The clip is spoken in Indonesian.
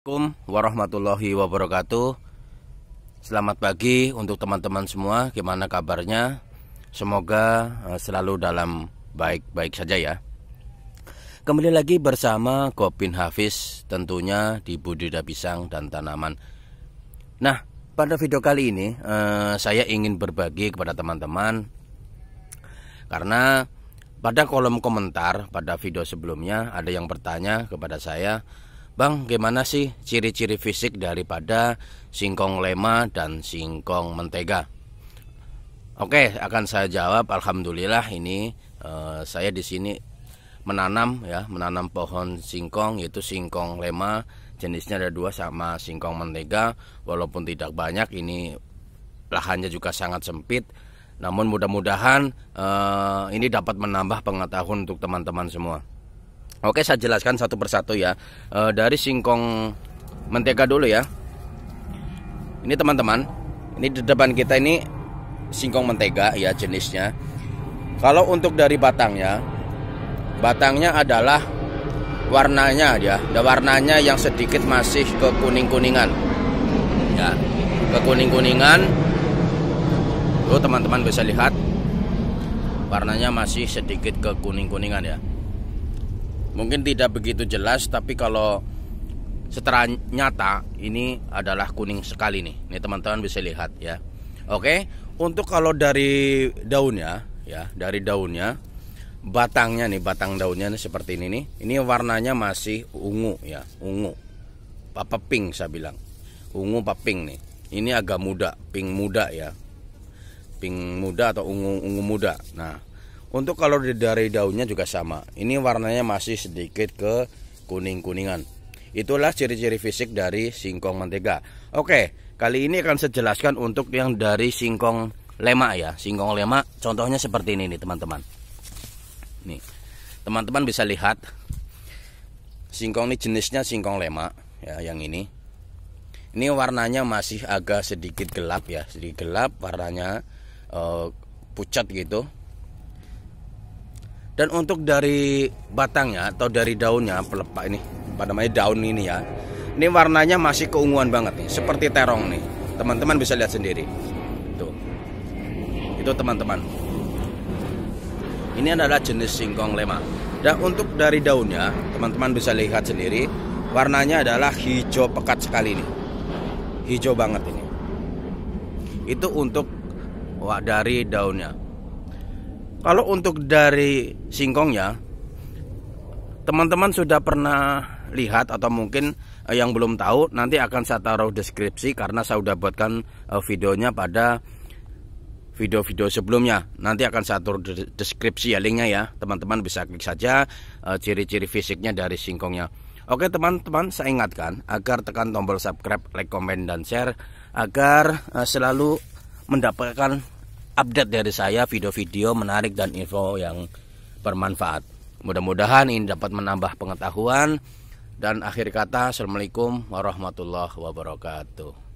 Assalamualaikum warahmatullahi wabarakatuh Selamat pagi untuk teman-teman semua Gimana kabarnya Semoga eh, selalu dalam baik-baik saja ya Kembali lagi bersama Gopin Hafiz Tentunya di budidaya pisang dan tanaman Nah pada video kali ini eh, Saya ingin berbagi kepada teman-teman Karena pada kolom komentar pada video sebelumnya Ada yang bertanya kepada saya Bang, gimana sih ciri-ciri fisik daripada singkong lema dan singkong mentega? Oke, akan saya jawab. Alhamdulillah ini uh, saya di sini menanam ya, menanam pohon singkong yaitu singkong lema jenisnya ada dua sama singkong mentega. Walaupun tidak banyak, ini lahannya juga sangat sempit. Namun mudah-mudahan uh, ini dapat menambah pengetahuan untuk teman-teman semua. Oke, saya jelaskan satu persatu ya. E, dari singkong mentega dulu ya. Ini teman-teman, ini di depan kita ini singkong mentega ya jenisnya. Kalau untuk dari batangnya, batangnya adalah warnanya ya, ada warnanya yang sedikit masih ke kuning-kuningan. Ya, ke kuning-kuningan. Tuh teman-teman bisa lihat warnanya masih sedikit ke kuning-kuningan ya mungkin tidak begitu jelas tapi kalau setelah nyata ini adalah kuning sekali nih. Ini teman-teman bisa lihat ya. Oke, untuk kalau dari daunnya ya, dari daunnya batangnya nih, batang daunnya nih seperti ini nih. Ini warnanya masih ungu ya, ungu. Apa pink saya bilang. Ungu apa pink nih. Ini agak muda, pink muda ya. Pink muda atau ungu ungu muda. Nah, untuk kalau dari daunnya juga sama. Ini warnanya masih sedikit ke kuning-kuningan. Itulah ciri-ciri fisik dari singkong mentega. Oke, kali ini akan saya jelaskan untuk yang dari singkong lemak ya. Singkong lemak contohnya seperti ini nih, teman-teman. Nih. Teman-teman bisa lihat singkong ini jenisnya singkong lemak ya yang ini. Ini warnanya masih agak sedikit gelap ya, sedikit gelap warnanya uh, pucat gitu. Dan untuk dari batangnya atau dari daunnya pelepah ini, pada namanya daun ini ya. Ini warnanya masih keunguan banget nih, seperti terong nih. Teman-teman bisa lihat sendiri. Tuh. Itu teman-teman. Ini adalah jenis singkong lema. Dan untuk dari daunnya, teman-teman bisa lihat sendiri, warnanya adalah hijau pekat sekali nih. Hijau banget ini. Itu untuk dari daunnya. Kalau untuk dari singkongnya, teman-teman sudah pernah lihat atau mungkin eh, yang belum tahu nanti akan saya taruh deskripsi karena saya sudah buatkan eh, videonya pada video-video sebelumnya. Nanti akan saya taruh deskripsi ya linknya ya. Teman-teman bisa klik saja eh, ciri-ciri fisiknya dari singkongnya. Oke teman-teman, saya ingatkan agar tekan tombol subscribe, like, komen, dan share agar selalu mendapatkan update dari saya video-video menarik dan info yang bermanfaat. Mudah-mudahan ini dapat menambah pengetahuan dan akhir kata Assalamualaikum warahmatullahi wabarakatuh.